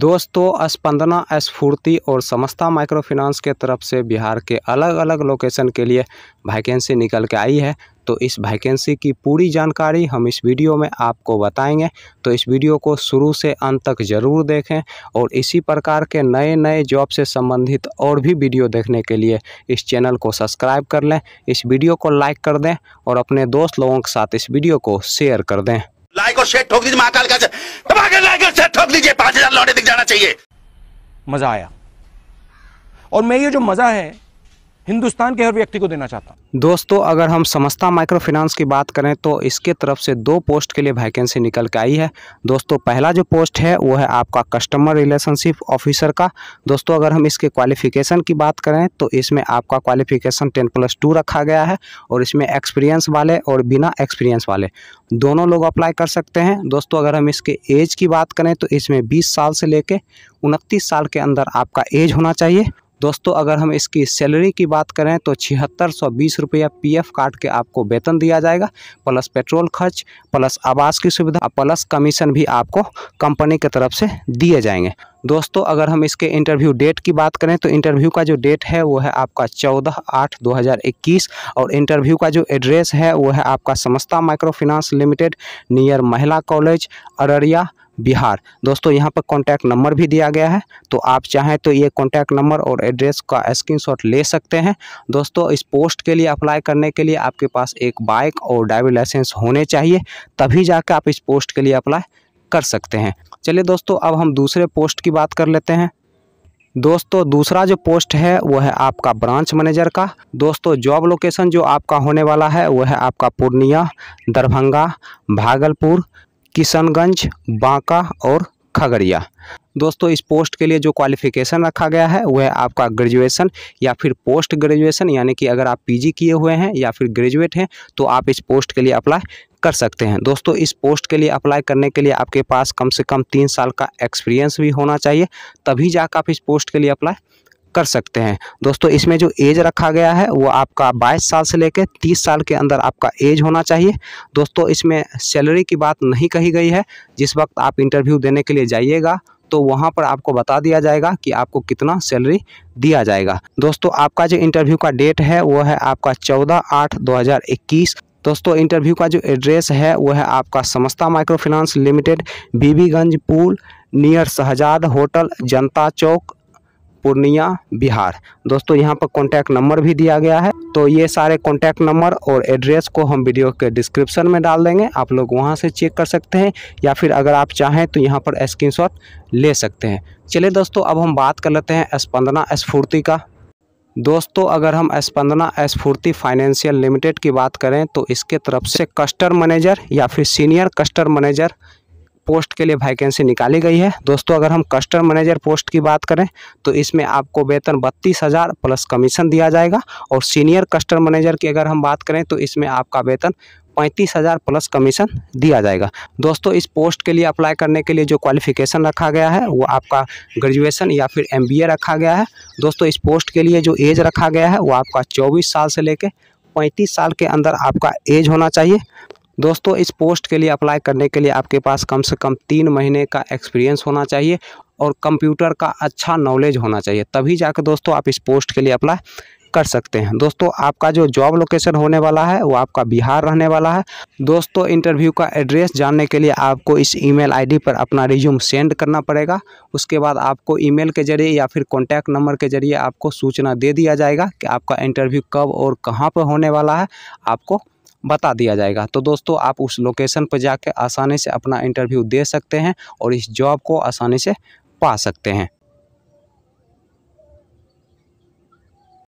दोस्तों स्पंदना स्फूर्ति और समस्ता माइक्रोफिनांस के तरफ से बिहार के अलग अलग लोकेशन के लिए वैकेंसी निकल के आई है तो इस वैकेंसी की पूरी जानकारी हम इस वीडियो में आपको बताएंगे तो इस वीडियो को शुरू से अंत तक ज़रूर देखें और इसी प्रकार के नए नए जॉब से संबंधित और भी वीडियो देखने के लिए इस चैनल को सब्सक्राइब कर लें इस वीडियो को लाइक कर दें और अपने दोस्त लोगों के साथ इस वीडियो को शेयर कर दें लाइक और शेयर ठोक दीजिए महाकाल का लाइक और शेयर ठोक दीजिए चाहिए मज़ा आया और मैं ये जो मज़ा है हिंदुस्तान के हर व्यक्ति को देना चाहता हूँ दोस्तों अगर हम समस्ता माइक्रो फाइनेंस की बात करें तो इसके तरफ से दो पोस्ट के लिए वैकेंसी निकल के आई है दोस्तों पहला जो पोस्ट है वो है आपका कस्टमर रिलेशनशिप ऑफिसर का दोस्तों अगर हम इसके क्वालिफिकेशन की बात करें तो इसमें आपका क्वालिफिकेशन टेन प्लस टू रखा गया है और इसमें एक्सपीरियंस वाले और बिना एक्सपीरियंस वाले दोनों लोग अप्लाई कर सकते हैं दोस्तों अगर हम इसके एज की बात करें तो इसमें बीस साल से लेकर उनतीस साल के अंदर आपका एज होना चाहिए दोस्तों अगर हम इसकी सैलरी की बात करें तो छिहत्तर सौ बीस रुपया पी काट के आपको वेतन दिया जाएगा प्लस पेट्रोल खर्च प्लस आवास की सुविधा प्लस कमीशन भी आपको कंपनी की तरफ से दिए जाएंगे दोस्तों अगर हम इसके इंटरव्यू डेट की बात करें तो इंटरव्यू का जो डेट है वो है आपका चौदह आठ दो हज़ार इक्कीस और इंटरव्यू का जो एड्रेस है वो है आपका Samasta micro finance limited near महिला कॉलेज अररिया बिहार दोस्तों यहाँ पर कॉन्टैक्ट नंबर भी दिया गया है तो आप चाहें तो ये कॉन्टैक्ट नंबर और एड्रेस का स्क्रीनशॉट ले सकते हैं दोस्तों इस पोस्ट के लिए अप्लाई करने के लिए आपके पास एक बाइक और ड्राइविंग लाइसेंस होने चाहिए तभी जाकर आप इस पोस्ट के लिए अप्लाई कर सकते हैं चलिए दोस्तों अब हम दूसरे पोस्ट की बात कर लेते हैं दोस्तों दूसरा जो पोस्ट है वो है आपका ब्रांच मैनेजर का दोस्तों जॉब लोकेशन जो आपका होने वाला है वो है आपका पूर्णिया दरभंगा भागलपुर किशनगंज बांका और खगड़िया दोस्तों इस पोस्ट के लिए जो क्वालिफिकेशन रखा गया है वह आपका ग्रेजुएशन या फिर पोस्ट ग्रेजुएशन यानी कि अगर आप पीजी किए हुए हैं या फिर ग्रेजुएट हैं तो आप इस पोस्ट के लिए अप्लाई कर सकते हैं दोस्तों इस पोस्ट के लिए अप्लाई करने के लिए आपके पास कम से कम तीन साल का एक्सपीरियंस भी होना चाहिए तभी जाकर आप इस पोस्ट के लिए अप्लाई कर सकते हैं दोस्तों इसमें जो एज रखा गया है वो आपका 22 साल से लेकर 30 साल के अंदर आपका एज होना चाहिए दोस्तों इसमें सैलरी की बात नहीं कही गई है जिस वक्त आप इंटरव्यू देने के लिए जाइएगा तो वहाँ पर आपको बता दिया जाएगा कि आपको कितना सैलरी दिया जाएगा दोस्तों आपका जो इंटरव्यू का डेट है वो है आपका चौदह आठ दो हज़ार इक्कीस दोस्तों इंटरव्यू का जो एड्रेस है वो है आपका Samasta micro finance limited Bibiganj पुल नियर शहजाद होटल जनता चौक पूर्णिया बिहार दोस्तों यहाँ पर कॉन्टैक्ट नंबर भी दिया गया है तो ये सारे कॉन्टैक्ट नंबर और एड्रेस को हम वीडियो के डिस्क्रिप्शन में डाल देंगे आप लोग वहाँ से चेक कर सकते हैं या फिर अगर आप चाहें तो यहाँ पर स्क्रीन ले सकते हैं चलिए दोस्तों अब हम बात कर लेते हैं स्पंदना स्फूर्ति का दोस्तों अगर हम स्पंदना स्फूर्ति फाइनेंशियल लिमिटेड की बात करें तो इसके तरफ से कस्टर मैनेजर या फिर सीनियर कस्टर मैनेजर पोस्ट के लिए वैकेंसी निकाली गई है दोस्तों अगर हम कस्टमर मैनेजर पोस्ट की बात करें तो इसमें आपको वेतन बत्तीस हज़ार प्लस कमीशन दिया जाएगा और सीनियर कस्टमर मैनेजर की अगर हम बात करें तो इसमें आपका वेतन पैंतीस हज़ार प्लस कमीशन दिया जाएगा दोस्तों इस पोस्ट के लिए अप्लाई करने के लिए जो क्वालिफिकेशन रखा गया है वो आपका ग्रेजुएशन या फिर एम रखा गया है दोस्तों इस पोस्ट के लिए जो एज रखा गया है वो आपका चौबीस साल से लेकर पैंतीस साल के अंदर आपका एज होना चाहिए दोस्तों इस पोस्ट के लिए अप्लाई करने के लिए आपके पास कम से कम तीन महीने का एक्सपीरियंस होना चाहिए और कंप्यूटर का अच्छा नॉलेज होना चाहिए तभी जाकर दोस्तों आप इस पोस्ट के लिए अप्लाई कर सकते हैं दोस्तों आपका जो जॉब लोकेशन होने वाला है वो आपका बिहार रहने वाला है दोस्तों इंटरव्यू का एड्रेस जानने के लिए आपको इस ईमेल आईडी पर अपना रिज्यूम सेंड करना पड़ेगा उसके बाद आपको ईमेल के जरिए या फिर कॉन्टैक्ट नंबर के जरिए आपको सूचना दे दिया जाएगा कि आपका इंटरव्यू कब और कहाँ पर होने वाला है आपको बता दिया जाएगा तो दोस्तों आप उस लोकेशन पर जाकर आसानी से अपना इंटरव्यू दे सकते हैं और इस जॉब को आसानी से पा सकते हैं